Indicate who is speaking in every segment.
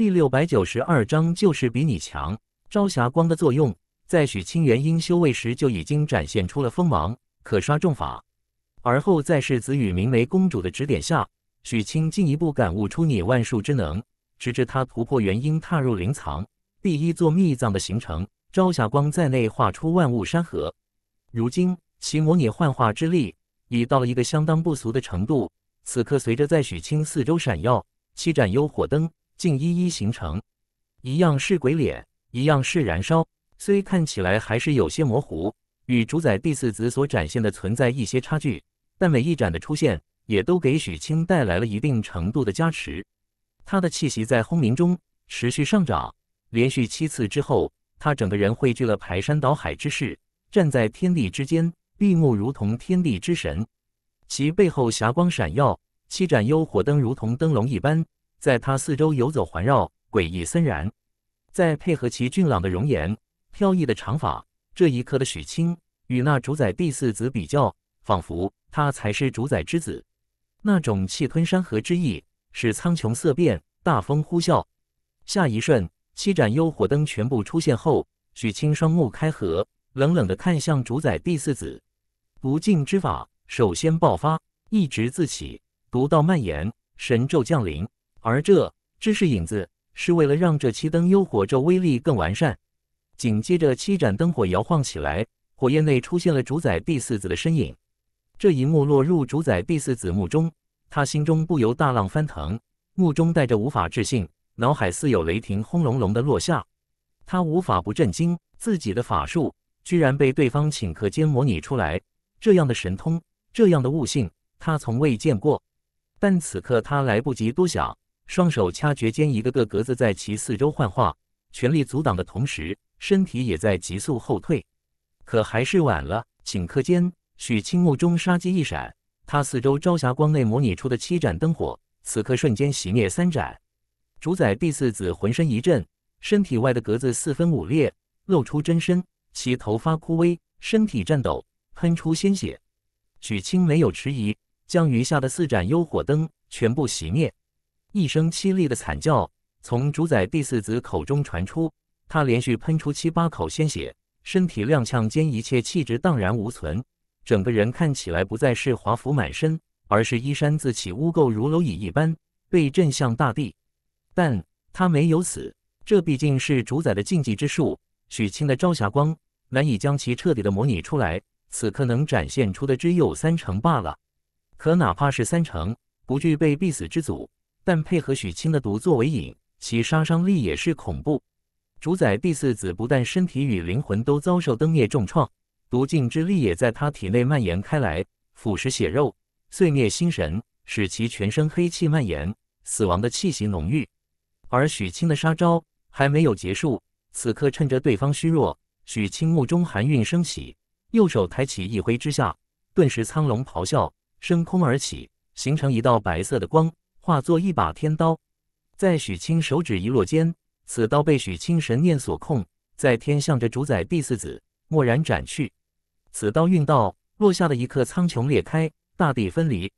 Speaker 1: 第六百九十二章就是比你强。朝霞光的作用，在许清元婴修位时就已经展现出了锋芒，可刷重法。而后，在世子羽明为公主的指点下，许清进一步感悟出你万术之能，直至他突破元婴，踏入灵藏第一座秘藏的形成。朝霞光在内画出万物山河，如今其模拟幻化之力，已到了一个相当不俗的程度。此刻，随着在许清四周闪耀七盏幽火灯。竟一一形成，一样是鬼脸，一样是燃烧。虽看起来还是有些模糊，与主宰第四子所展现的存在一些差距，但每一盏的出现也都给许清带来了一定程度的加持。他的气息在轰鸣中持续上涨，连续七次之后，他整个人汇聚了排山倒海之势，站在天地之间，闭目如同天地之神。其背后霞光闪耀，七盏幽火灯如同灯笼一般。在他四周游走环绕，诡异森然。再配合其俊朗的容颜、飘逸的长发，这一刻的许清与那主宰第四子比较，仿佛他才是主宰之子。那种气吞山河之意，使苍穹色变，大风呼啸。下一瞬，七盏幽火灯全部出现后，许清双目开合，冷冷的看向主宰第四子。不敬之法首先爆发，一直自起，独道蔓延，神咒降临。而这知识影子是为了让这七灯幽火这威力更完善。紧接着，七盏灯火摇晃起来，火焰内出现了主宰第四子的身影。这一幕落入主宰第四子目中，他心中不由大浪翻腾，目中带着无法置信，脑海似有雷霆轰隆隆的落下。他无法不震惊，自己的法术居然被对方顷刻间模拟出来，这样的神通，这样的悟性，他从未见过。但此刻他来不及多想。双手掐诀间，一个个格子在其四周幻化，全力阻挡的同时，身体也在急速后退。可还是晚了，顷刻间，许清目中杀机一闪，他四周朝霞光内模拟出的七盏灯火，此刻瞬间熄灭三盏。主宰第四子浑身一震，身体外的格子四分五裂，露出真身，其头发枯萎，身体颤抖，喷出鲜血。许清没有迟疑，将余下的四盏幽火灯全部熄灭。一声凄厉的惨叫从主宰第四子口中传出，他连续喷出七八口鲜血，身体踉跄间，一切气质荡然无存，整个人看起来不再是华服满身，而是衣衫自起污垢，如蝼蚁一般被震向大地。但他没有死，这毕竟是主宰的禁忌之术，许清的朝霞光难以将其彻底的模拟出来，此刻能展现出的只有三成罢了。可哪怕是三成，不具备必死之祖。但配合许清的毒作为引，其杀伤力也是恐怖。主宰第四子不但身体与灵魂都遭受灯灭重创，毒劲之力也在他体内蔓延开来，腐蚀血肉，碎灭心神，使其全身黑气蔓延，死亡的气息浓郁。而许清的杀招还没有结束，此刻趁着对方虚弱，许清目中寒韵升起，右手抬起一挥之下，顿时苍龙咆哮，升空而起，形成一道白色的光。化作一把天刀，在许清手指一落间，此刀被许清神念所控，在天向着主宰第四子蓦然斩去。此刀运到落下的一刻，苍穹裂开，大地分离。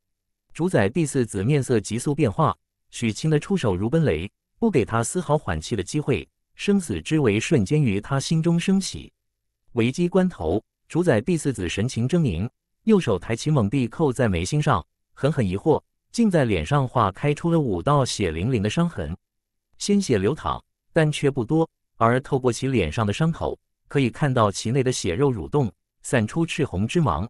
Speaker 1: 主宰第四子面色急速变化。许清的出手如奔雷，不给他丝毫缓气的机会。生死之围瞬间于他心中升起。危机关头，主宰第四子神情狰狞，右手抬起，猛地扣在眉心上，狠狠疑惑：“竟在脸上画开出了五道血淋淋的伤痕，鲜血流淌，但却不多。而透过其脸上的伤口，可以看到其内的血肉蠕动，散出赤红之芒。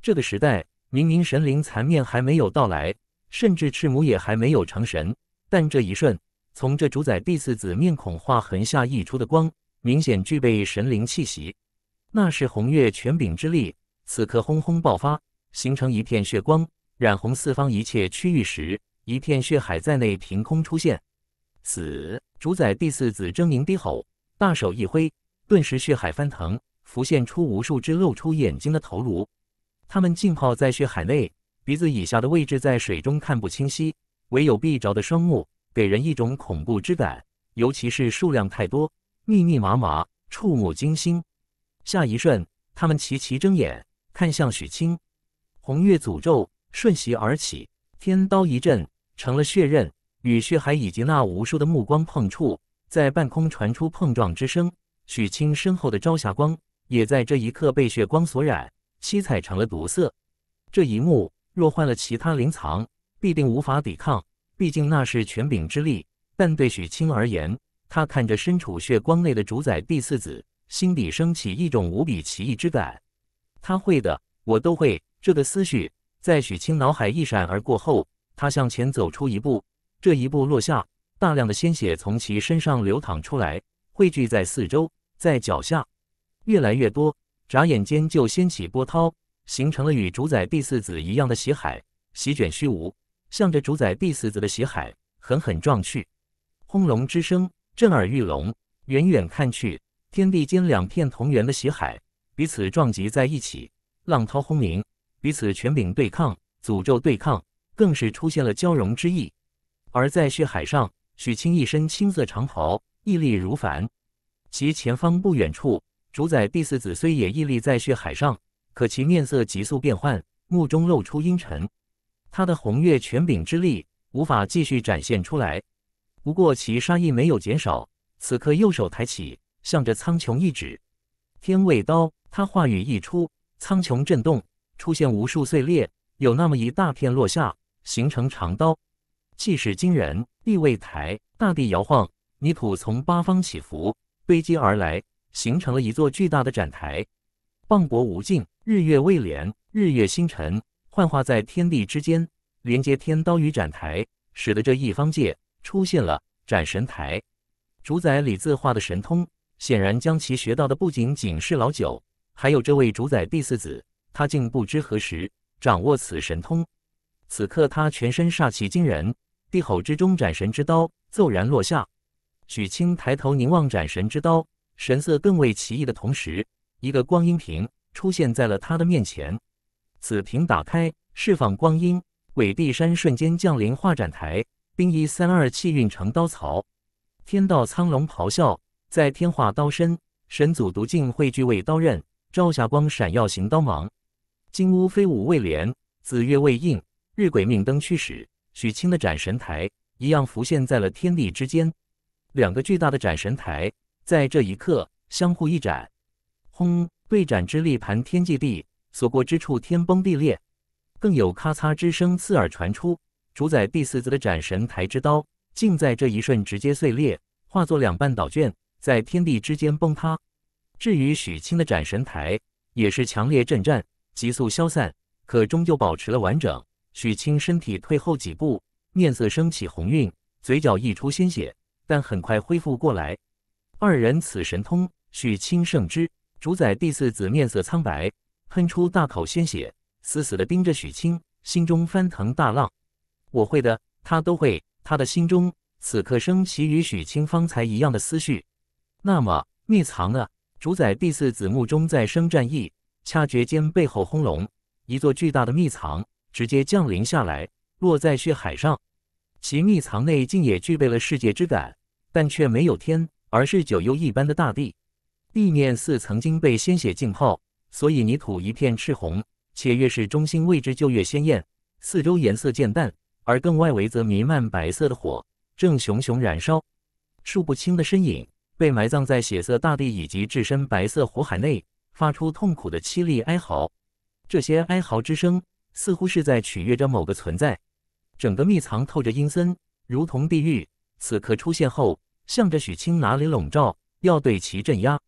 Speaker 1: 这个时代，明明神灵残面还没有到来，甚至赤母也还没有成神，但这一瞬，从这主宰第四子面孔画痕下溢出的光，明显具备神灵气息。那是红月权柄之力，此刻轰轰爆发，形成一片血光。染红四方一切区域时，一片血海在内凭空出现。死主宰第四子狰狞低吼，大手一挥，顿时血海翻腾，浮现出无数只露出眼睛的头颅。他们浸泡在血海内，鼻子以下的位置在水中看不清晰，唯有闭着的双目，给人一种恐怖之感。尤其是数量太多，密密麻麻，触目惊心。下一瞬，他们齐齐睁眼看向许清，红月诅咒。瞬息而起，天刀一震，成了血刃，与血海以及那无数的目光碰触，在半空传出碰撞之声。许清身后的朝霞光也在这一刻被血光所染，七彩成了毒色。这一幕若换了其他灵藏，必定无法抵抗，毕竟那是权柄之力。但对许清而言，他看着身处血光内的主宰第四子，心底升起一种无比奇异之感。他会的，我都会。这个思绪。在许清脑海一闪而过后，他向前走出一步，这一步落下，大量的鲜血从其身上流淌出来，汇聚在四周，在脚下越来越多，眨眼间就掀起波涛，形成了与主宰第四子一样的血海，席卷虚无，向着主宰第四子的血海狠狠撞去，轰隆之声震耳欲聋，远远看去，天地间两片同源的血海彼此撞击在一起，浪涛轰鸣。彼此权柄对抗，诅咒对抗，更是出现了交融之意。而在血海上，许清一身青色长袍，屹立如凡。其前方不远处，主宰第四子虽也屹立在血海上，可其面色急速变幻，目中露出阴沉。他的红月权柄之力无法继续展现出来，不过其杀意没有减少。此刻右手抬起，向着苍穹一指，天卫刀。他话语一出，苍穹震动。出现无数碎裂，有那么一大片落下，形成长刀，气势惊人。地位台，大地摇晃，泥土从八方起伏堆积而来，形成了一座巨大的展台，磅礴无尽。日月未连，日月星辰幻化在天地之间，连接天刀与展台，使得这一方界出现了斩神台。主宰李字画的神通，显然将其学到的不仅仅是老九，还有这位主宰第四子。他竟不知何时掌握此神通，此刻他全身煞气惊人，地吼之中斩神之刀骤然落下。许清抬头凝望斩神之刀，神色更为奇异的同时，一个光阴瓶出现在了他的面前。此瓶打开，释放光阴，韦帝山瞬间降临化展台，并以三二气运成刀槽。天道苍龙咆哮，在天化刀身，神祖毒镜汇聚为刀刃，朝霞光闪耀行刀芒。金乌飞舞未连，紫月未映，日鬼命灯驱使，许清的斩神台一样浮现在了天地之间。两个巨大的斩神台在这一刻相互一斩，轰！被斩之力盘天际地，所过之处天崩地裂。更有咔嚓之声刺耳传出，主宰第四子的斩神台之刀竟在这一瞬直接碎裂，化作两半倒卷在天地之间崩塌。至于许清的斩神台，也是强烈震颤。急速消散，可终究保持了完整。许清身体退后几步，面色升起红晕，嘴角溢出鲜血，但很快恢复过来。二人此神通，许清胜之。主宰第四子面色苍白，喷出大口鲜血，死死地盯着许清，心中翻腾大浪。我会的，他都会。他的心中此刻升起与许清方才一样的思绪。那么，秘藏呢？主宰第四子目中再生战意。恰觉间，背后轰隆，一座巨大的秘藏直接降临下来，落在血海上。其秘藏内竟也具备了世界之感，但却没有天，而是九幽一般的大地。地面似曾经被鲜血浸泡，所以泥土一片赤红，且越是中心位置就越鲜艳，四周颜色渐淡，而更外围则弥漫白色的火，正熊熊燃烧。数不清的身影被埋葬在血色大地以及置身白色火海内。发出痛苦的凄厉哀嚎，这些哀嚎之声似乎是在取悦着某个存在。整个密藏透着阴森，如同地狱。此刻出现后，向着许清哪里笼罩，要对其镇压。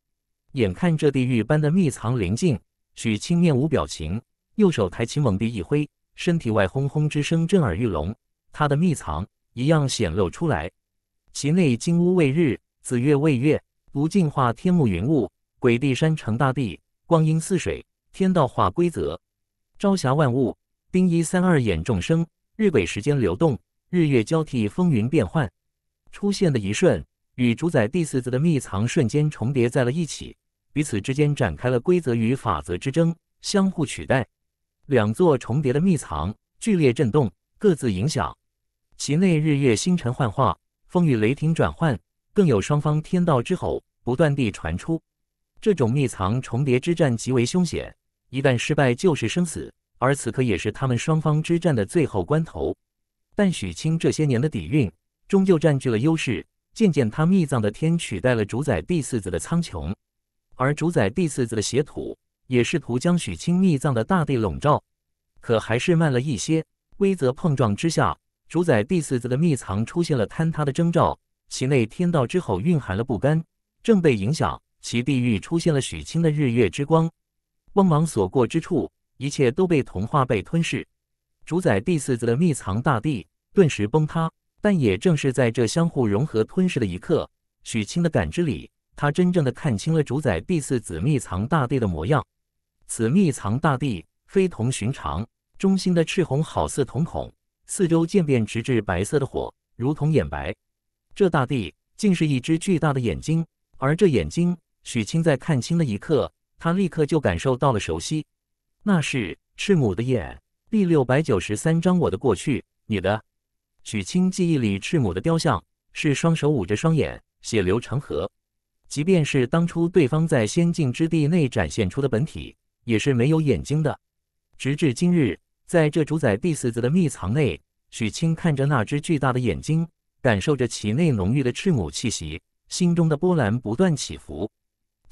Speaker 1: 眼看这地狱般的密藏临近，许清面无表情，右手抬起，猛地一挥，身体外轰轰之声震耳欲聋。他的密藏一样显露出来，其内金屋为日，紫月为月，不净化天幕云雾。鬼地山成大地，光阴似水，天道化规则。朝霞万物，冰一三二眼众生。日晷时间流动，日月交替，风云变幻。出现的一瞬，与主宰第四子的秘藏瞬间重叠在了一起，彼此之间展开了规则与法则之争，相互取代。两座重叠的秘藏剧烈震动，各自影响。其内日月星辰幻化，风雨雷霆转换，更有双方天道之吼不断地传出。这种密藏重叠之战极为凶险，一旦失败就是生死。而此刻也是他们双方之战的最后关头。但许清这些年的底蕴终究占据了优势，渐渐他密藏的天取代了主宰第四子的苍穹，而主宰第四子的邪土也试图将许清密藏的大地笼罩，可还是慢了一些。规则碰撞之下，主宰第四子的密藏出现了坍塌的征兆，其内天道之吼蕴含了不甘，正被影响。其地狱出现了许清的日月之光，光芒所过之处，一切都被童话被吞噬。主宰第四子的秘藏大地顿时崩塌，但也正是在这相互融合、吞噬的一刻，许清的感知里，他真正的看清了主宰第四子秘藏大地的模样。此秘藏大地非同寻常，中心的赤红好似瞳孔，四周渐变直至白色的火，如同眼白。这大地竟是一只巨大的眼睛，而这眼睛。许清在看清的一刻，他立刻就感受到了熟悉，那是赤母的眼。第六百九十三章，我的过去，你的。许清记忆里，赤母的雕像是双手捂着双眼，血流成河。即便是当初对方在仙境之地内展现出的本体，也是没有眼睛的。直至今日，在这主宰第四子的密藏内，许清看着那只巨大的眼睛，感受着其内浓郁的赤母气息，心中的波澜不断起伏。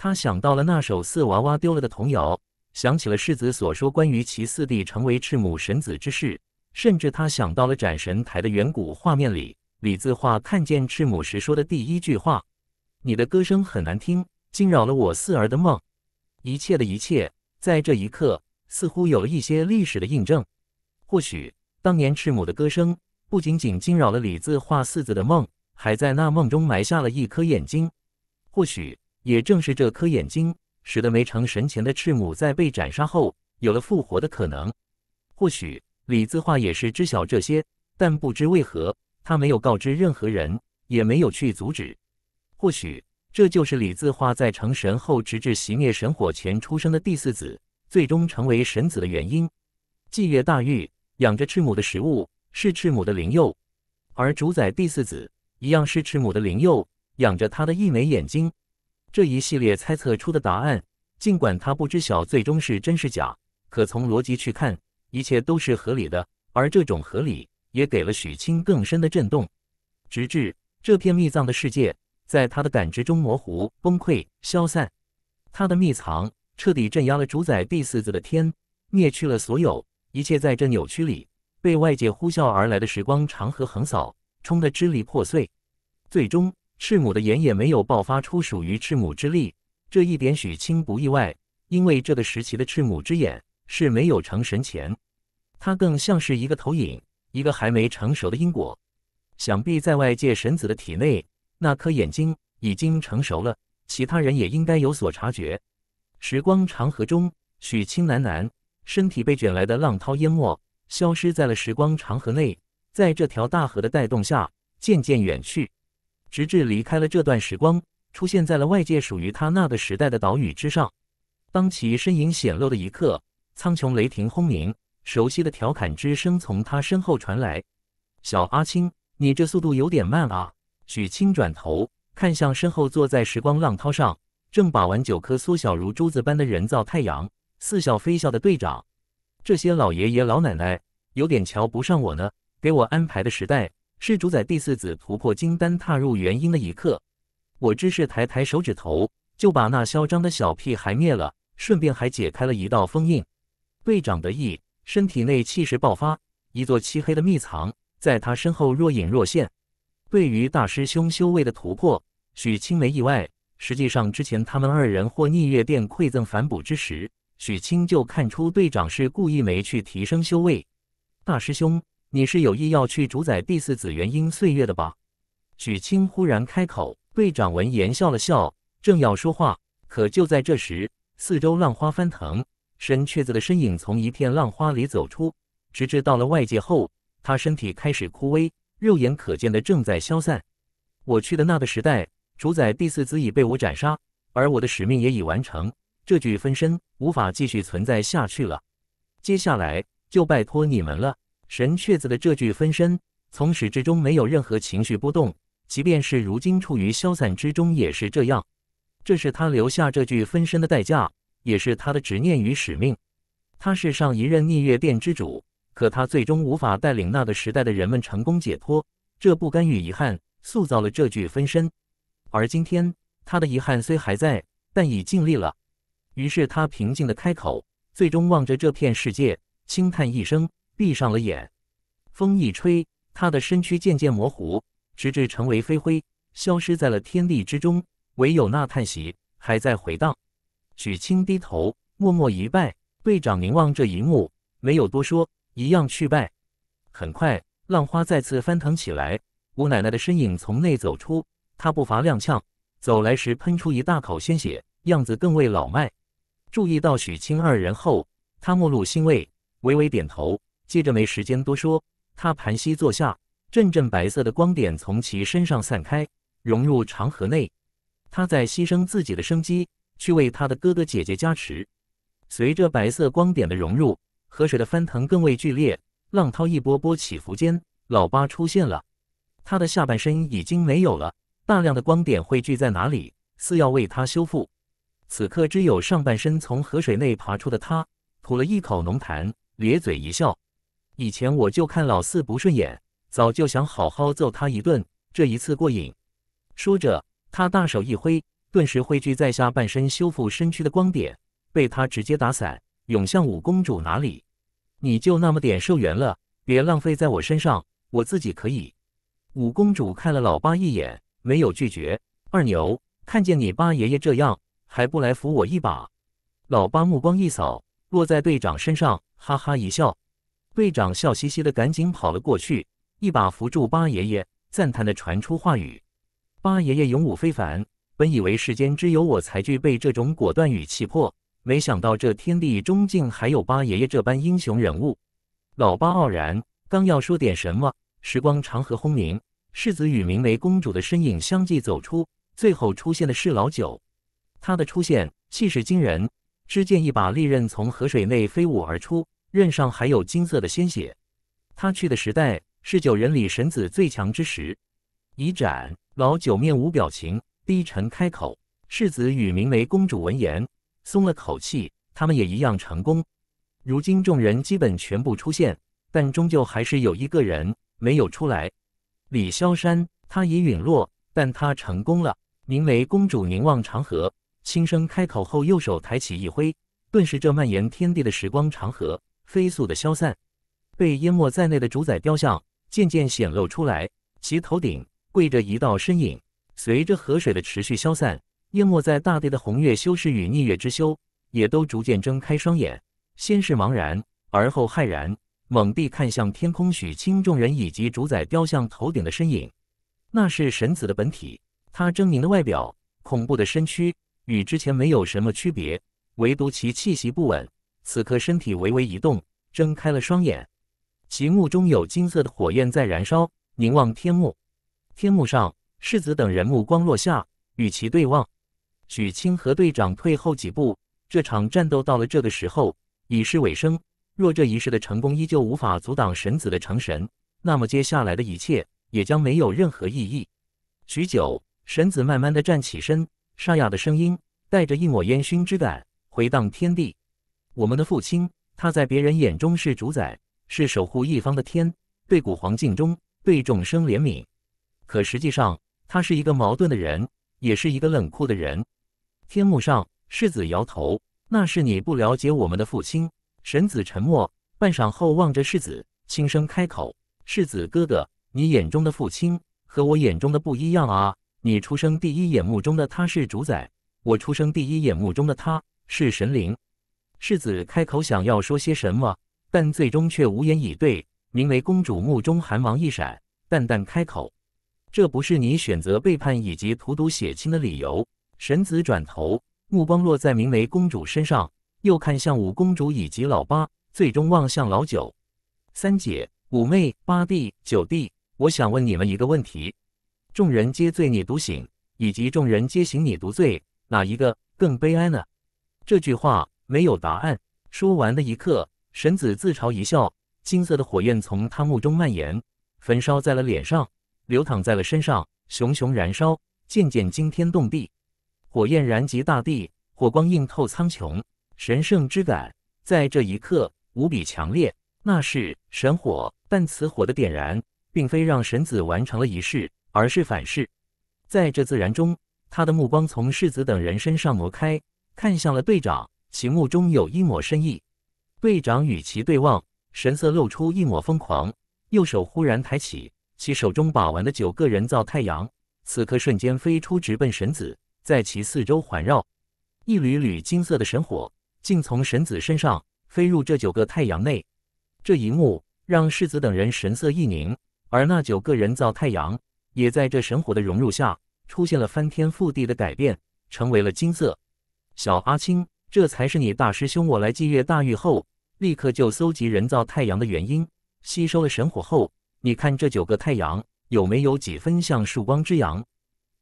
Speaker 1: 他想到了那首四娃娃丢了的童谣，想起了世子所说关于其四弟成为赤母神子之事，甚至他想到了斩神台的远古画面里，李字画看见赤母时说的第一句话：“你的歌声很难听，惊扰了我四儿的梦。”一切的一切，在这一刻似乎有了一些历史的印证。或许当年赤母的歌声不仅仅惊扰了李字画四子的梦，还在那梦中埋下了一颗眼睛。或许。也正是这颗眼睛，使得没成神前的赤母在被斩杀后有了复活的可能。或许李自化也是知晓这些，但不知为何他没有告知任何人，也没有去阻止。或许这就是李自化在成神后，直至熄灭神火前出生的第四子，最终成为神子的原因。祭月大狱养着赤母的食物是赤母的灵幼，而主宰第四子一样是赤母的灵幼，养着他的一枚眼睛。这一系列猜测出的答案，尽管他不知晓最终是真是假，可从逻辑去看，一切都是合理的。而这种合理，也给了许清更深的震动。直至这片秘藏的世界，在他的感知中模糊、崩溃、消散。他的秘藏彻底镇压了主宰第四子的天，灭去了所有一切，在这扭曲里，被外界呼啸而来的时光长河横扫，冲得支离破碎，最终。赤母的眼也没有爆发出属于赤母之力，这一点许清不意外，因为这个时期的赤母之眼是没有成神前，它更像是一个投影，一个还没成熟的因果。想必在外界神子的体内，那颗眼睛已经成熟了，其他人也应该有所察觉。时光长河中，许清喃喃，身体被卷来的浪涛淹没，消失在了时光长河内，在这条大河的带动下，渐渐远去。直至离开了这段时光，出现在了外界属于他那个时代的岛屿之上。当其身影显露的一刻，苍穹雷霆轰鸣，熟悉的调侃之声从他身后传来：“小阿青，你这速度有点慢啊。”许清转头看向身后坐在时光浪涛上，正把玩九颗缩小如珠子般的人造太阳，似笑非笑的队长：“这些老爷爷老奶奶有点瞧不上我呢，给我安排的时代。”是主宰第四子突破金丹踏入元婴的一刻，我只是抬抬手指头，就把那嚣张的小屁孩灭了，顺便还解开了一道封印。队长得意，身体内气势爆发，一座漆黑的密藏在他身后若隐若现。对于大师兄修为的突破，许清没意外。实际上，之前他们二人或逆月殿馈赠反哺之时，许清就看出队长是故意没去提升修为。大师兄。你是有意要去主宰第四子元婴岁月的吧？许清忽然开口。队长闻言笑了笑，正要说话，可就在这时，四周浪花翻腾，深雀子的身影从一片浪花里走出。直至到了外界后，他身体开始枯萎，肉眼可见的正在消散。我去的那个时代，主宰第四子已被我斩杀，而我的使命也已完成。这具分身无法继续存在下去了，接下来就拜托你们了。神雀子的这具分身，从始至终没有任何情绪波动，即便是如今处于消散之中也是这样。这是他留下这具分身的代价，也是他的执念与使命。他是上一任逆月殿之主，可他最终无法带领那个时代的人们成功解脱，这不甘与遗憾塑造了这具分身。而今天，他的遗憾虽还在，但已尽力了。于是他平静地开口，最终望着这片世界，轻叹一声。闭上了眼，风一吹，他的身躯渐渐模糊，直至成为飞灰，消失在了天地之中。唯有那叹息还在回荡。许清低头默默一拜，队长凝望这一幕，没有多说，一样去拜。很快，浪花再次翻腾起来。吴奶奶的身影从内走出，她步伐踉跄，走来时喷出一大口鲜血，样子更为老迈。注意到许清二人后，他目露欣慰，微微点头。接着没时间多说，他盘膝坐下，阵阵白色的光点从其身上散开，融入长河内。他在牺牲自己的生机，去为他的哥哥姐姐加持。随着白色光点的融入，河水的翻腾更为剧烈，浪涛一波波起伏间，老八出现了。他的下半身已经没有了，大量的光点汇聚在哪里，似要为他修复。此刻只有上半身从河水内爬出的他，吐了一口浓痰，咧嘴一笑。以前我就看老四不顺眼，早就想好好揍他一顿。这一次过瘾。说着，他大手一挥，顿时汇聚在下半身修复身躯的光点被他直接打散，涌向五公主哪里。你就那么点寿元了，别浪费在我身上，我自己可以。五公主看了老八一眼，没有拒绝。二牛，看见你八爷爷这样，还不来扶我一把？老八目光一扫，落在队长身上，哈哈一笑。队长笑嘻嘻的，赶紧跑了过去，一把扶住八爷爷，赞叹的传出话语：“八爷爷勇武非凡，本以为世间只有我才具备这种果断与气魄，没想到这天地中竟还有八爷爷这般英雄人物。”老八傲然，刚要说点什么，时光长河轰鸣，世子与名为公主的身影相继走出，最后出现的是老九，他的出现气势惊人，只见一把利刃从河水内飞舞而出。刃上还有金色的鲜血。他去的时代是九人里神子最强之时。已斩老九面无表情，低沉开口。世子与明梅公主闻言松了口气，他们也一样成功。如今众人基本全部出现，但终究还是有一个人没有出来。李萧山，他已陨落，但他成功了。明梅公主凝望长河，轻声开口后，右手抬起一挥，顿时这蔓延天地的时光长河。飞速的消散，被淹没在内的主宰雕像渐渐显露出来，其头顶跪着一道身影。随着河水的持续消散，淹没在大地的红月修士与逆月之修也都逐渐睁开双眼，先是茫然，而后骇然，猛地看向天空。许清众人以及主宰雕像头顶的身影，那是神子的本体。他狰狞的外表，恐怖的身躯，与之前没有什么区别，唯独其气息不稳。此刻身体微微一动，睁开了双眼，其目中有金色的火焰在燃烧。凝望天幕，天幕上世子等人目光落下，与其对望。许清和队长退后几步，这场战斗到了这个时候已是尾声。若这一世的成功依旧无法阻挡神子的成神，那么接下来的一切也将没有任何意义。许久，神子慢慢的站起身，沙哑的声音带着一抹烟熏之感，回荡天地。我们的父亲，他在别人眼中是主宰，是守护一方的天，对古皇敬忠，对众生怜悯。可实际上，他是一个矛盾的人，也是一个冷酷的人。天幕上，世子摇头：“那是你不了解我们的父亲。”神子沉默，半晌后望着世子，轻声开口：“世子哥哥，你眼中的父亲和我眼中的不一样啊！你出生第一眼目中的他是主宰，我出生第一眼目中的他是神灵。”世子开口想要说些什么，但最终却无言以对。名为公主目中寒芒一闪，淡淡开口：“这不是你选择背叛以及荼毒血亲的理由。”神子转头，目光落在明梅公主身上，又看向五公主以及老八，最终望向老九：“三姐、五妹、八弟、九弟，我想问你们一个问题：众人皆醉你独醒，以及众人皆醒你独醉，哪一个更悲哀呢？”这句话。没有答案。说完的一刻，神子自嘲一笑，金色的火焰从他目中蔓延，焚烧在了脸上，流淌在了身上，熊熊燃烧，渐渐惊天动地。火焰燃及大地，火光映透苍穹，神圣之感在这一刻无比强烈。那是神火，但此火的点燃，并非让神子完成了仪式，而是反噬。在这自然中，他的目光从世子等人身上挪开，看向了队长。其目中有一抹深意，队长与其对望，神色露出一抹疯狂，右手忽然抬起，其手中把玩的九个人造太阳，此刻瞬间飞出，直奔神子，在其四周环绕，一缕缕金色的神火，竟从神子身上飞入这九个太阳内。这一幕让世子等人神色一凝，而那九个人造太阳，也在这神火的融入下，出现了翻天覆地的改变，成为了金色小阿青。这才是你大师兄我来祭月大狱后，立刻就搜集人造太阳的原因。吸收了神火后，你看这九个太阳有没有几分像曙光之阳？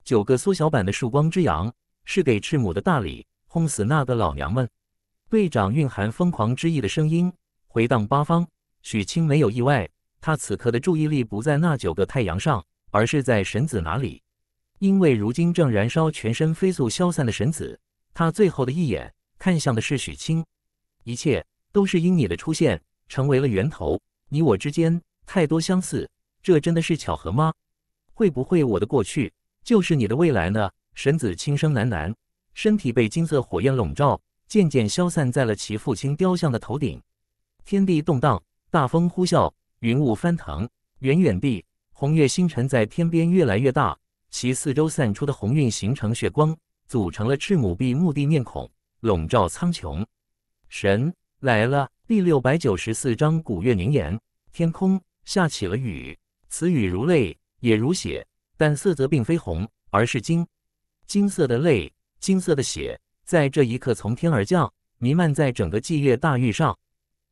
Speaker 1: 九个缩小版的曙光之阳，是给赤母的大礼。轰死那个老娘们！队长蕴含疯狂之意的声音回荡八方。许清没有意外，他此刻的注意力不在那九个太阳上，而是在神子哪里，因为如今正燃烧全身、飞速消散的神子，他最后的一眼。看向的是许清，一切都是因你的出现成为了源头。你我之间太多相似，这真的是巧合吗？会不会我的过去就是你的未来呢？神子轻声喃喃，身体被金色火焰笼罩，渐渐消散在了其父亲雕像的头顶。天地动荡，大风呼啸，云雾翻腾。远远地，红月星辰在天边越来越大，其四周散出的红晕形成血光，组成了赤母壁墓的面孔。笼罩苍穹，神来了。第六百九十四章：古月凝言。天空下起了雨，此雨如泪，也如血，但色泽并非红，而是金。金色的泪，金色的血，在这一刻从天而降，弥漫在整个霁月大域上。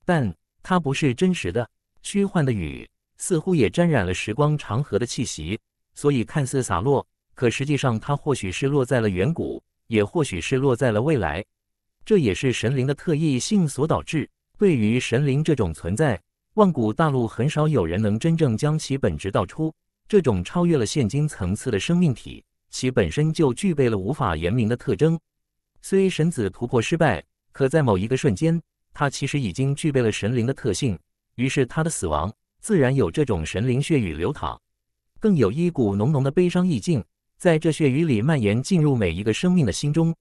Speaker 1: 但它不是真实的，虚幻的雨，似乎也沾染了时光长河的气息，所以看似洒落，可实际上它或许是落在了远古，也或许是落在了未来。这也是神灵的特异性所导致。对于神灵这种存在，万古大陆很少有人能真正将其本质道出。这种超越了现今层次的生命体，其本身就具备了无法言明的特征。虽神子突破失败，可在某一个瞬间，他其实已经具备了神灵的特性。于是他的死亡，自然有这种神灵血雨流淌，更有一股浓浓的悲伤意境，在这血雨里蔓延，进入每一个生命的心中，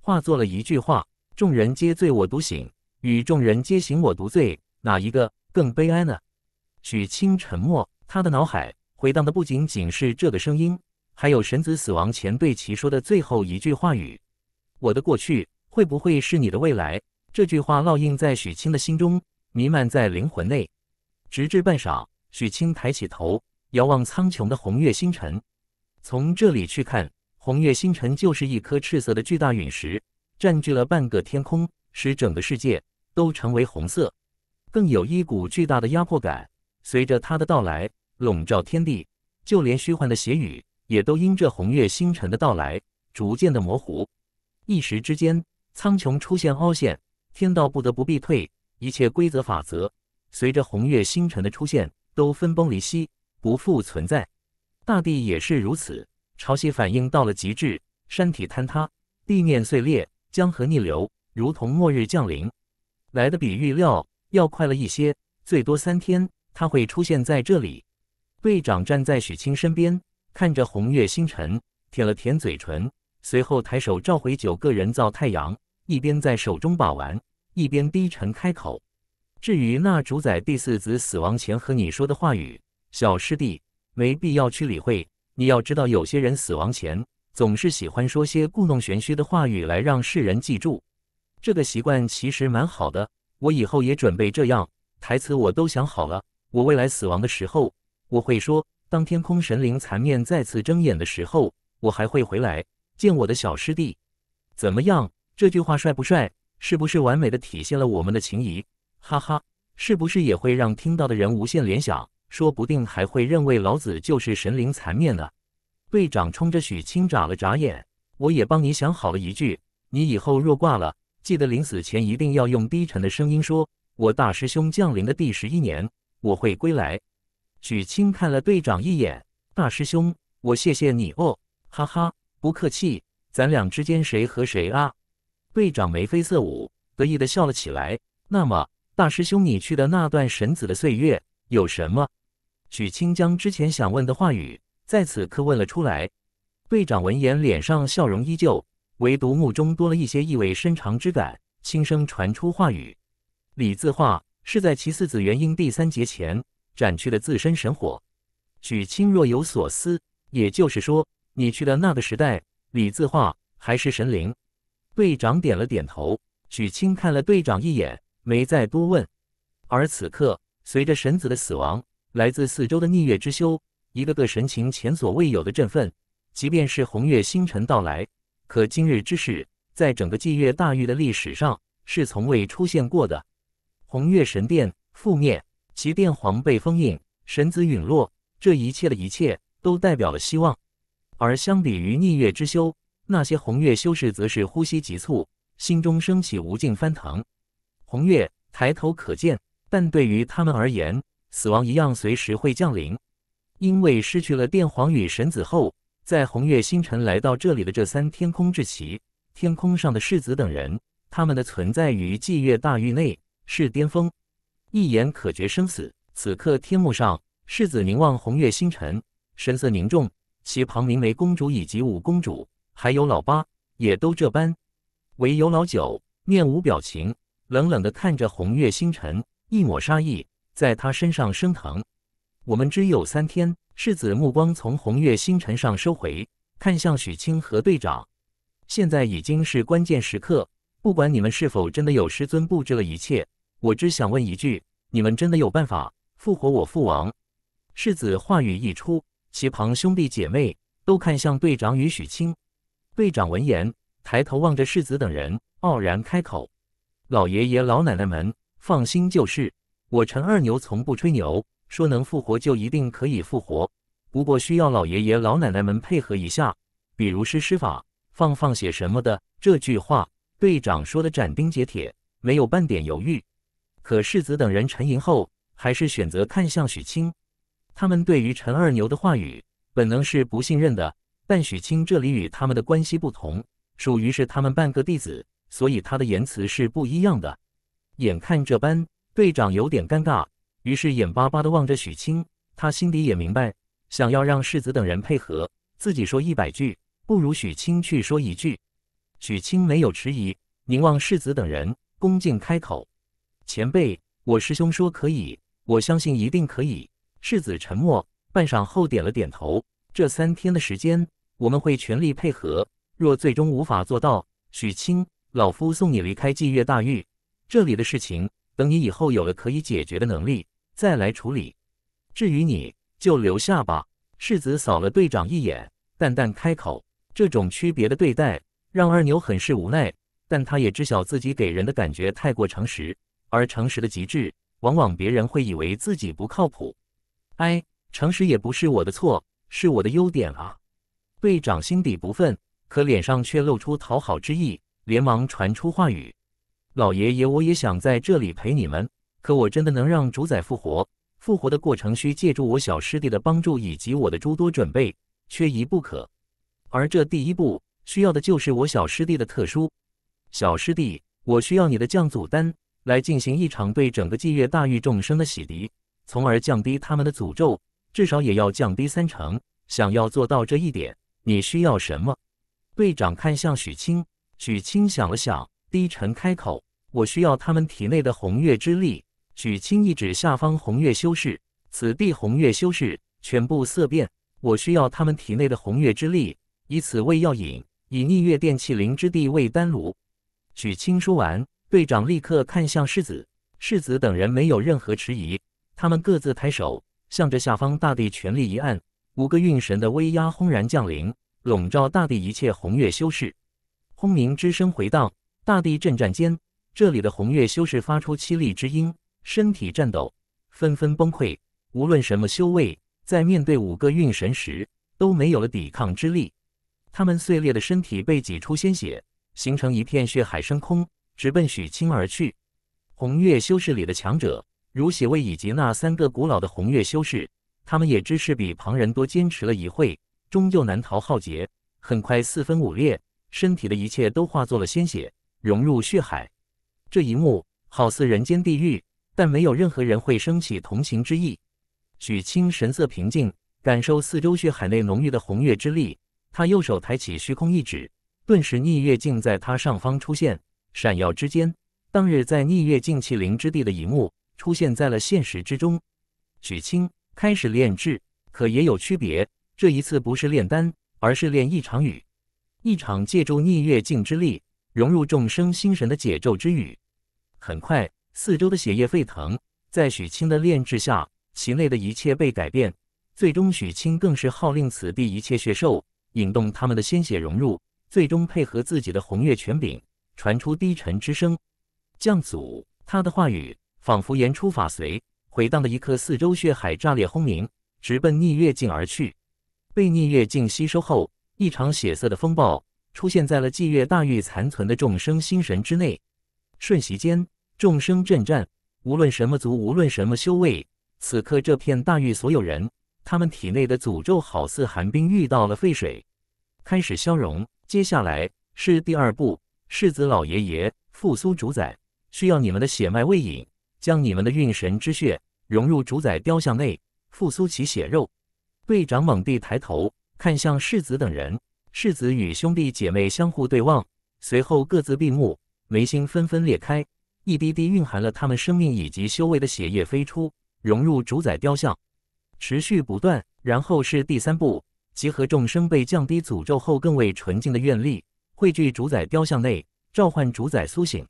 Speaker 1: 化作了一句话。众人皆醉我独醒，与众人皆醒我独醉，哪一个更悲哀呢？许清沉默，他的脑海回荡的不仅仅是这个声音，还有神子死亡前对其说的最后一句话语：“我的过去会不会是你的未来？”这句话烙印在许清的心中，弥漫在灵魂内。直至半晌，许清抬起头，遥望苍穹的红月星辰。从这里去看，红月星辰就是一颗赤色的巨大陨石。占据了半个天空，使整个世界都成为红色。更有一股巨大的压迫感随着它的到来笼罩天地，就连虚幻的邪雨也都因这红月星辰的到来逐渐的模糊。一时之间，苍穹出现凹陷，天道不得不避退，一切规则法则随着红月星辰的出现都分崩离析，不复存在。大地也是如此，潮汐反应到了极致，山体坍塌，地面碎裂。江河逆流，如同末日降临，来的比预料要快了一些。最多三天，他会出现在这里。队长站在许清身边，看着红月星辰，舔了舔嘴唇，随后抬手召回九个人造太阳，一边在手中把玩，一边低沉开口：“至于那主宰第四子死亡前和你说的话语，小师弟没必要去理会。你要知道，有些人死亡前……”总是喜欢说些故弄玄虚的话语来让世人记住，这个习惯其实蛮好的。我以后也准备这样，台词我都想好了。我未来死亡的时候，我会说：“当天空神灵残面再次睁眼的时候，我还会回来见我的小师弟。”怎么样？这句话帅不帅？是不是完美的体现了我们的情谊？哈哈，是不是也会让听到的人无限联想？说不定还会认为老子就是神灵残面呢？队长冲着许清眨了眨眼，我也帮你想好了一句：你以后若挂了，记得临死前一定要用低沉的声音说：“我大师兄降临的第十一年，我会归来。”许清看了队长一眼：“大师兄，我谢谢你哦。”“哈哈，不客气。”“咱俩之间谁和谁啊？”队长眉飞色舞，得意的笑了起来。“那么，大师兄，你去的那段神子的岁月有什么？”许清将之前想问的话语。在此刻问了出来，队长闻言脸上笑容依旧，唯独目中多了一些意味深长之感，轻声传出话语：“李字画是在其四子元婴第三节前斩去了自身神火。”许清若有所思，也就是说，你去的那个时代，李字画还是神灵。队长点了点头，许清看了队长一眼，没再多问。而此刻，随着神子的死亡，来自四周的逆月之修。一个个神情前所未有的振奋，即便是红月星辰到来，可今日之事，在整个祭月大域的历史上是从未出现过的。红月神殿覆灭，其殿皇被封印，神子陨落，这一切的一切，都代表了希望。而相比于逆月之修，那些红月修士则是呼吸急促，心中升起无尽翻腾。红月抬头可见，但对于他们而言，死亡一样随时会降临。因为失去了电皇与神子后，在红月星辰来到这里的这三天空之旗天空上的世子等人，他们的存在于祭月大狱内是巅峰，一眼可决生死。此刻天幕上，世子凝望红月星辰，神色凝重。其旁名为公主以及五公主，还有老八也都这般，唯有老九面无表情，冷冷地看着红月星辰，一抹杀意在他身上升腾。我们只有三天。世子目光从红月星辰上收回，看向许清和队长。现在已经是关键时刻，不管你们是否真的有师尊布置了一切，我只想问一句：你们真的有办法复活我父王？世子话语一出，其旁兄弟姐妹都看向队长与许清。队长闻言，抬头望着世子等人，傲然开口：“老爷爷、老奶奶们，放心，就是我陈二牛，从不吹牛。”说能复活就一定可以复活，不过需要老爷爷老奶奶们配合一下，比如施施法、放放血什么的。这句话队长说的斩钉截铁，没有半点犹豫。可世子等人沉吟后，还是选择看向许清。他们对于陈二牛的话语本能是不信任的，但许清这里与他们的关系不同，属于是他们半个弟子，所以他的言辞是不一样的。眼看这般，队长有点尴尬。于是眼巴巴地望着许清，他心底也明白，想要让世子等人配合自己说一百句，不如许清去说一句。许清没有迟疑，凝望世子等人，恭敬开口：“前辈，我师兄说可以，我相信一定可以。”世子沉默半晌后点了点头。这三天的时间，我们会全力配合。若最终无法做到，许清，老夫送你离开霁月大狱。这里的事情，等你以后有了可以解决的能力。再来处理。至于你，就留下吧。世子扫了队长一眼，淡淡开口。这种区别的对待，让二牛很是无奈。但他也知晓自己给人的感觉太过诚实，而诚实的极致，往往别人会以为自己不靠谱。哎，诚实也不是我的错，是我的优点啊。队长心底不忿，可脸上却露出讨好之意，连忙传出话语：“老爷爷，我也想在这里陪你们。”可我真的能让主宰复活？复活的过程需借助我小师弟的帮助以及我的诸多准备，缺一不可。而这第一步需要的就是我小师弟的特殊。小师弟，我需要你的降祖丹来进行一场对整个祭月大狱众生的洗涤，从而降低他们的诅咒，至少也要降低三成。想要做到这一点，你需要什么？队长看向许清，许清想了想，低沉开口：“我需要他们体内的红月之力。”许清一指下方红月修士，此地红月修士全部色变。我需要他们体内的红月之力，以此为药引，以逆月殿气灵之地为丹炉。许清说完，队长立刻看向世子，世子等人没有任何迟疑，他们各自抬手，向着下方大地全力一按。五个运神的威压轰然降临，笼罩大地一切红月修士。轰鸣之声回荡，大地震颤间，这里的红月修士发出凄厉之音。身体颤抖，纷纷崩溃。无论什么修为，在面对五个运神时，都没有了抵抗之力。他们碎裂的身体被挤出鲜血，形成一片血海升空，直奔许清而去。红月修士里的强者，如血卫以及那三个古老的红月修士，他们也只是比旁人多坚持了一会，终究难逃浩劫，很快四分五裂，身体的一切都化作了鲜血，融入血海。这一幕好似人间地狱。但没有任何人会升起同情之意。许清神色平静，感受四周血海内浓郁的红月之力。他右手抬起，虚空一指，顿时逆月镜在他上方出现，闪耀之间，当日在逆月镜气灵之地的一幕，出现在了现实之中。许清开始炼制，可也有区别。这一次不是炼丹，而是炼一场雨，一场借助逆月镜之力融入众生心神的解咒之雨。很快。四周的血液沸腾，在许清的炼制下，其内的一切被改变。最终，许清更是号令此地一切血兽，引动他们的鲜血融入，最终配合自己的红月权柄，传出低沉之声。降祖，他的话语仿佛言出法随，回荡的一刻，四周血海炸裂轰鸣，直奔逆月境而去。被逆月境吸收后，一场血色的风暴出现在了祭月大狱残存的众生心神之内。瞬息间。众生震颤，无论什么族，无论什么修为，此刻这片大域所有人，他们体内的诅咒好似寒冰遇到了沸水，开始消融。接下来是第二步，世子老爷爷复苏主宰，需要你们的血脉喂饮，将你们的运神之血融入主宰雕像内，复苏其血肉。队长猛地抬头看向世子等人，世子与兄弟姐妹相互对望，随后各自闭目，眉心纷纷裂开。一滴滴蕴含了他们生命以及修为的血液飞出，融入主宰雕像，持续不断。然后是第三步，集合众生被降低诅咒后更为纯净的愿力，汇聚主宰雕像内，召唤主宰苏醒。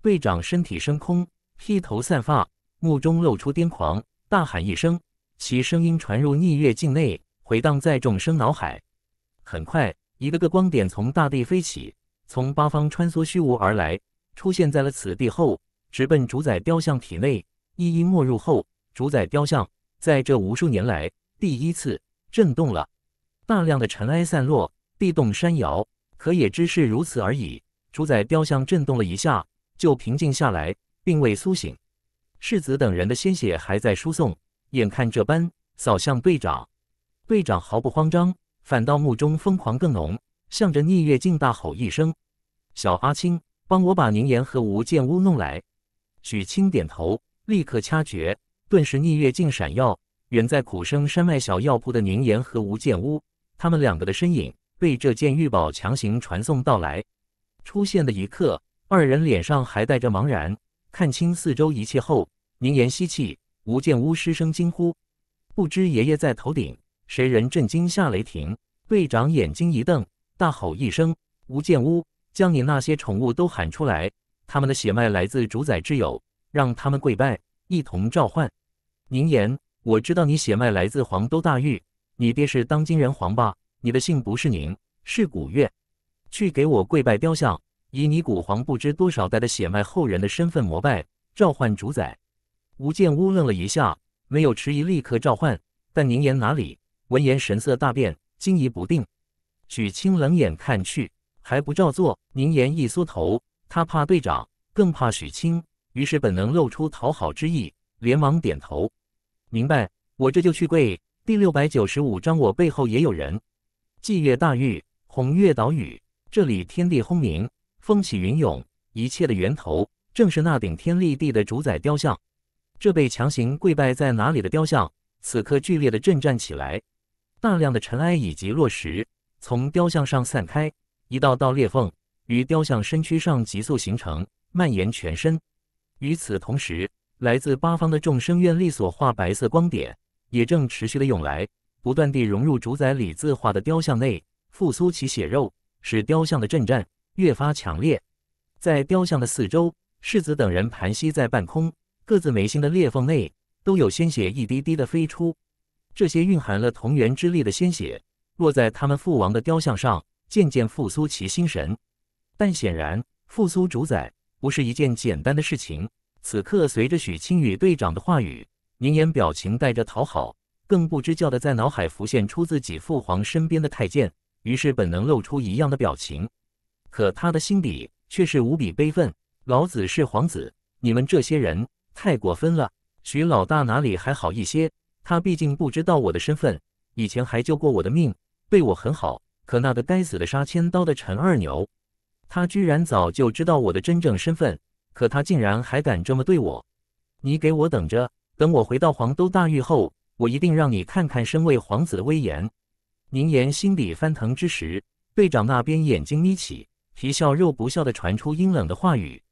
Speaker 1: 队长身体升空，披头散发，目中露出癫狂，大喊一声，其声音传入逆月境内，回荡在众生脑海。很快，一个个光点从大地飞起，从八方穿梭虚无而来。出现在了此地后，直奔主宰雕像体内，一一没入后，主宰雕像在这无数年来第一次震动了，大量的尘埃散落，地动山摇，可也只是如此而已。主宰雕像震动了一下，就平静下来，并未苏醒。世子等人的鲜血还在输送，眼看这般，扫向队长，队长毫不慌张，反倒目中疯狂更浓，向着逆月镜大吼一声：“小阿青！”帮我把宁言和吴建屋弄来。许清点头，立刻掐诀，顿时逆月镜闪耀。远在苦生山脉小药铺的宁言和吴建屋，他们两个的身影被这件玉宝强行传送到来。出现的一刻，二人脸上还带着茫然。看清四周一切后，宁言吸气，吴建屋失声惊呼。不知爷爷在头顶，谁人震惊下雷霆？队长眼睛一瞪，大吼一声：“吴建屋！”将你那些宠物都喊出来，他们的血脉来自主宰之友，让他们跪拜，一同召唤。宁言，我知道你血脉来自黄都大狱，你爹是当今人皇吧？你的姓不是宁，是古月。去给我跪拜雕像，以你古皇不知多少代的血脉后人的身份膜拜，召唤主宰。吴建屋愣了一下，没有迟疑，立刻召唤。但宁言哪里？闻言神色大变，惊疑不定。许清冷眼看去。还不照做，宁言一缩头，他怕队长，更怕许清，于是本能露出讨好之意，连忙点头，明白，我这就去跪。第六百九十五章，我背后也有人。霁月大域，红月岛屿，这里天地轰鸣，风起云涌，一切的源头正是那顶天立地的主宰雕像。这被强行跪拜在哪里的雕像，此刻剧烈的震颤起来，大量的尘埃以及落石从雕像上散开。一道道裂缝于雕像身躯上急速形成，蔓延全身。与此同时，来自八方的众生愿力所化白色光点也正持续的涌来，不断地融入主宰李字画的雕像内，复苏其血肉，使雕像的震颤越发强烈。在雕像的四周，世子等人盘膝在半空，各自眉心的裂缝内都有鲜血一滴滴的飞出。这些蕴含了同源之力的鲜血落在他们父王的雕像上。渐渐复苏其心神，但显然复苏主宰不是一件简单的事情。此刻，随着许清宇队长的话语，凝岩表情带着讨好，更不知觉的在脑海浮现出自己父皇身边的太监，于是本能露出一样的表情。可他的心底却是无比悲愤：老子是皇子，你们这些人太过分了！许老大哪里还好一些？他毕竟不知道我的身份，以前还救过我的命，对我很好。可那个该死的杀千刀的陈二牛，他居然早就知道我的真正身份，可他竟然还敢这么对我！你给我等着，等我回到黄都大狱后，我一定让你看看身为皇子的威严。宁言心底翻腾之时，队长那边眼睛眯起，皮笑肉不笑的传出阴冷的话语：“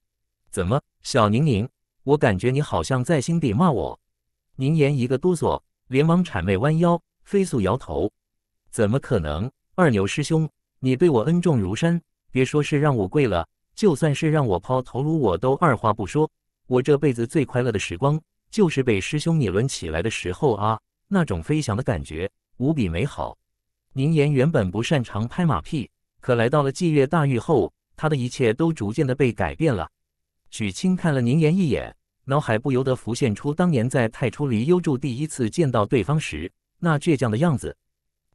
Speaker 1: 怎么，小宁宁？我感觉你好像在心底骂我。”宁言一个哆嗦，连忙谄媚弯腰，飞速摇头：“怎么可能？”二牛师兄，你对我恩重如山，别说是让我跪了，就算是让我抛头颅，我都二话不说。我这辈子最快乐的时光，就是被师兄你抡起来的时候啊，那种飞翔的感觉，无比美好。宁言原本不擅长拍马屁，可来到了霁月大狱后，他的一切都逐渐的被改变了。许清看了宁言一眼，脑海不由得浮现出当年在太初离幽住第一次见到对方时那倔强的样子，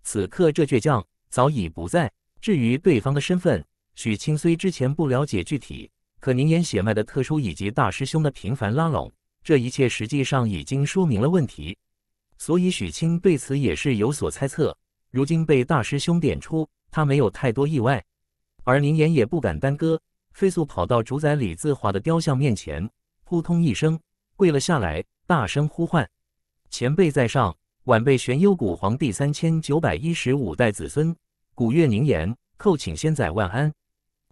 Speaker 1: 此刻这倔强。早已不在。至于对方的身份，许清虽之前不了解具体，可凝颜血脉的特殊以及大师兄的频繁拉拢，这一切实际上已经说明了问题。所以许清对此也是有所猜测。如今被大师兄点出，他没有太多意外。而凝颜也不敢耽搁，飞速跑到主宰李自华的雕像面前，扑通一声跪了下来，大声呼唤：“前辈在上！”晚辈玄幽古皇帝三千九百一十五代子孙古月凝言叩请仙仔万安。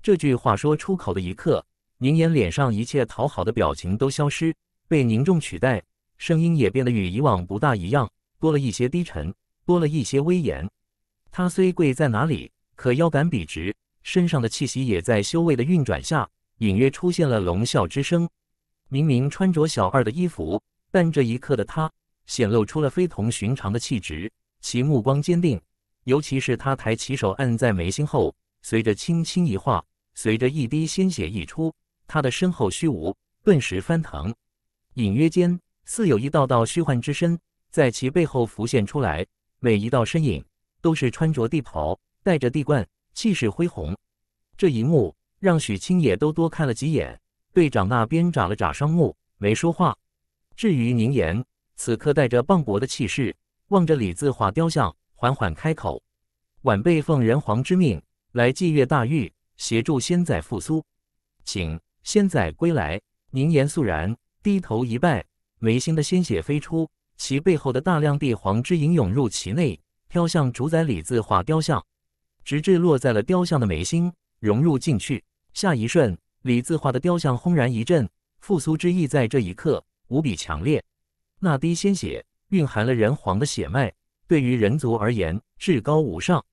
Speaker 1: 这句话说出口的一刻，宁言脸上一切讨好的表情都消失，被凝重取代，声音也变得与以往不大一样，多了一些低沉，多了一些威严。他虽跪在哪里，可腰杆笔直，身上的气息也在修为的运转下，隐约出现了龙啸之声。明明穿着小二的衣服，但这一刻的他。显露出了非同寻常的气质，其目光坚定。尤其是他抬起手按在眉心后，随着轻轻一划，随着一滴鲜血溢出，他的身后虚无顿时翻腾，隐约间似有一道道虚幻之身在其背后浮现出来。每一道身影都是穿着地袍，戴着地冠，气势恢宏。这一幕让许清也都多看了几眼，队长那边眨了眨双目，没说话。至于宁言。此刻带着磅礴的气势，望着李字华雕像，缓缓开口：“晚辈奉人皇之命来祭月大狱，协助仙仔复苏，请仙仔归来。”凝颜肃然，低头一拜，眉心的鲜血飞出，其背后的大量帝皇之影涌入其内，飘向主宰李字华雕像，直至落在了雕像的眉心，融入进去。下一瞬，李字华的雕像轰然一震，复苏之意在这一刻无比强烈。那滴鲜血蕴含了人皇的血脉，对于人族而言至高无上。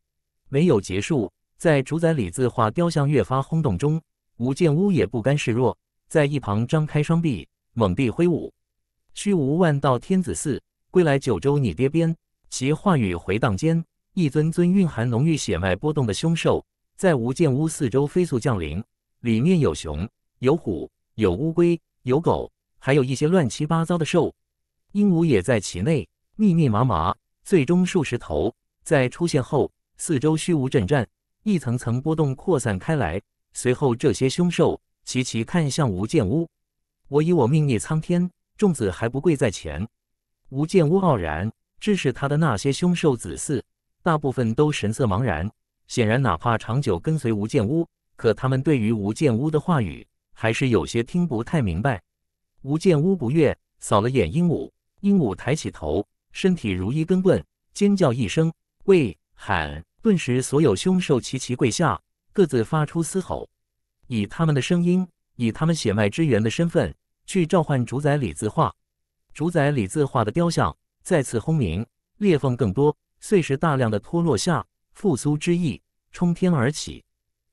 Speaker 1: 没有结束，在主宰李字画雕像越发轰动中，吴建屋也不甘示弱，在一旁张开双臂，猛地挥舞。虚无万道天子寺，归来九州你爹边。其话语回荡间，一尊尊蕴含浓郁血脉波动的凶兽在吴建屋四周飞速降临。里面有熊，有虎，有乌龟，有狗，还有一些乱七八糟的兽。鹦鹉也在其内，密密麻麻，最终数十头在出现后，四周虚无震颤，一层层波动扩散开来。随后，这些凶兽齐齐看向吴建屋。我以我命逆苍天，众子还不跪在前？”吴建屋傲然，致使他的那些凶兽子嗣大部分都神色茫然，显然，哪怕长久跟随吴建屋，可他们对于吴建屋的话语还是有些听不太明白。吴建屋不悦，扫了眼鹦鹉。鹦鹉抬起头，身体如一根棍，尖叫一声，喂喊，顿时所有凶兽齐齐跪下，各自发出嘶吼，以他们的声音，以他们血脉之源的身份去召唤主宰李字画。主宰李字画的雕像再次轰鸣，裂缝更多，碎石大量的脱落下，复苏之翼冲天而起，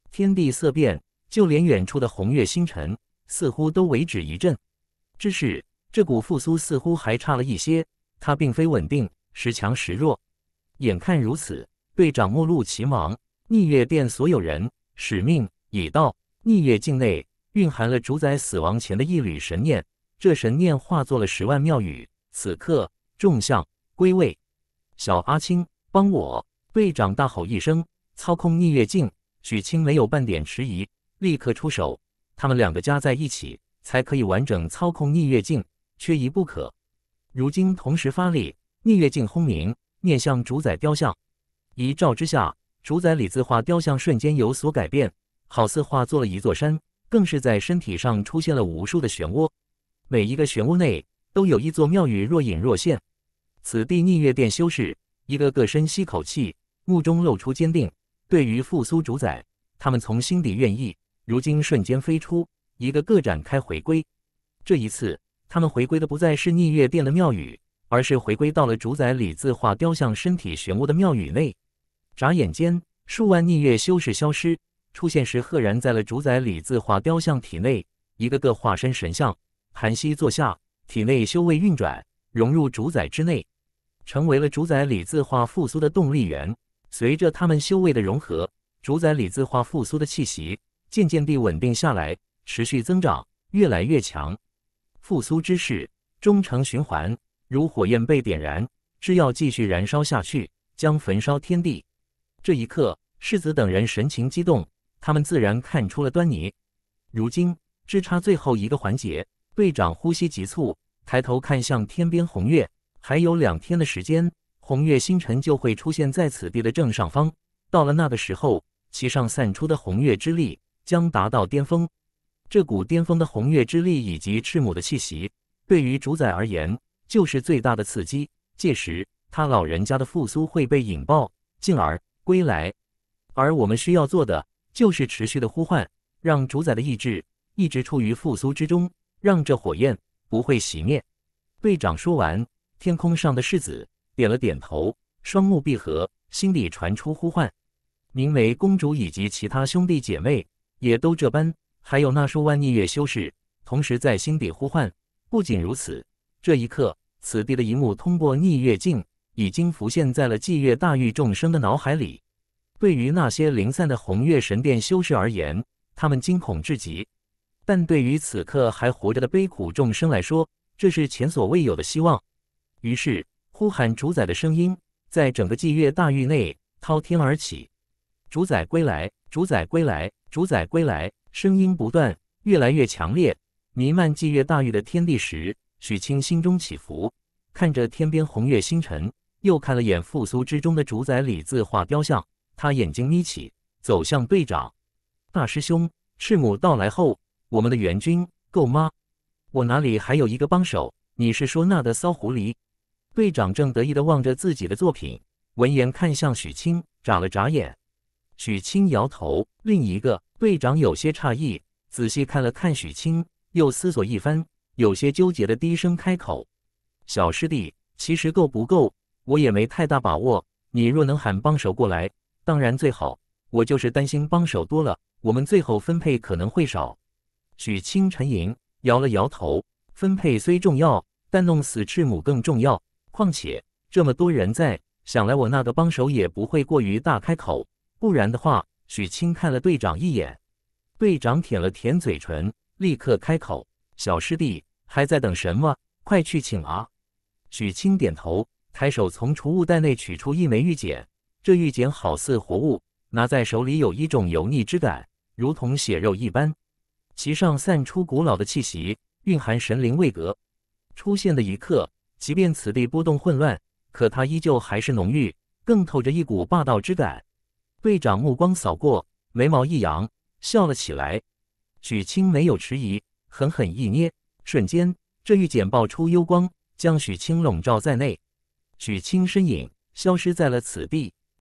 Speaker 1: 天地色变，就连远处的红月星辰似乎都为之一震。这是。这股复苏似乎还差了一些，它并非稳定，时强时弱。眼看如此，队长目露奇芒，逆月殿所有人使命已到。逆月境内蕴含了主宰死亡前的一缕神念，这神念化作了十万妙语。此刻众相归位，小阿青，帮我！队长大吼一声，操控逆月镜。许清没有半点迟疑，立刻出手。他们两个加在一起，才可以完整操控逆月镜。缺一不可。如今同时发力，逆月镜轰鸣，面向主宰雕像。一照之下，主宰李字画雕像瞬间有所改变，好似化作了一座山，更是在身体上出现了无数的漩涡。每一个漩涡内，都有一座庙宇若隐若现。此地逆月殿修士一个个深吸口气，目中露出坚定。对于复苏主宰，他们从心底愿意。如今瞬间飞出，一个个展开回归。这一次。他们回归的不再是逆月殿的庙宇，而是回归到了主宰李字画雕像身体漩涡的庙宇内。眨眼间，数万逆月修士消失，出现时赫然在了主宰李字画雕像体内，一个个化身神像，盘膝坐下，体内修为运转，融入主宰之内，成为了主宰李字化复苏的动力源。随着他们修为的融合，主宰李字化复苏的气息渐渐地稳定下来，持续增长，越来越强。复苏之势终成循环，如火焰被点燃，是要继续燃烧下去，将焚烧天地。这一刻，世子等人神情激动，他们自然看出了端倪。如今，只差最后一个环节。队长呼吸急促，抬头看向天边红月，还有两天的时间，红月星辰就会出现在此地的正上方。到了那个时候，其上散出的红月之力将达到巅峰。这股巅峰的红月之力以及赤母的气息，对于主宰而言就是最大的刺激。届时，他老人家的复苏会被引爆，进而归来。而我们需要做的，就是持续的呼唤，让主宰的意志一直处于复苏之中，让这火焰不会熄灭。队长说完，天空上的世子点了点头，双目闭合，心里传出呼唤。名为公主以及其他兄弟姐妹也都这般。还有那数万逆月修士，同时在心底呼唤。不仅如此，这一刻，此地的一幕通过逆月镜，已经浮现在了祭月大狱众生的脑海里。对于那些零散的红月神殿修士而言，他们惊恐至极；但对于此刻还活着的悲苦众生来说，这是前所未有的希望。于是，呼喊主宰的声音，在整个祭月大狱内滔天而起：“主宰归来！主宰归来！主宰归来！”声音不断，越来越强烈，弥漫祭月大域的天地时，许清心中起伏，看着天边红月星辰，又看了眼复苏之中的主宰李字画雕像，他眼睛眯起，走向队长。大师兄赤母到来后，我们的援军够吗？我哪里还有一个帮手？你是说那的骚狐狸？队长正得意的望着自己的作品，闻言看向许清，眨了眨眼。许清摇头，另一个。队长有些诧异，仔细看了看许清，又思索一番，有些纠结的低声开口：“小师弟，其实够不够，我也没太大把握。你若能喊帮手过来，当然最好。我就是担心帮手多了，我们最后分配可能会少。”许清沉吟，摇了摇头。分配虽重要，但弄死赤母更重要。况且这么多人在，想来我那个帮手也不会过于大开口，不然的话。许清看了队长一眼，队长舔了舔嘴唇，立刻开口：“小师弟还在等什么？快去请啊！”许清点头，抬手从储物袋内取出一枚玉简。这玉简好似活物，拿在手里有一种油腻之感，如同血肉一般。其上散出古老的气息，蕴含神灵味格。出现的一刻，即便此地波动混乱，可它依旧还是浓郁，更透着一股霸道之感。队长目光扫过，眉毛一扬，笑了起来。许清没有迟疑，狠狠一捏，瞬间这玉简爆出幽光，将许清笼罩在内。许清身影消失在了此地。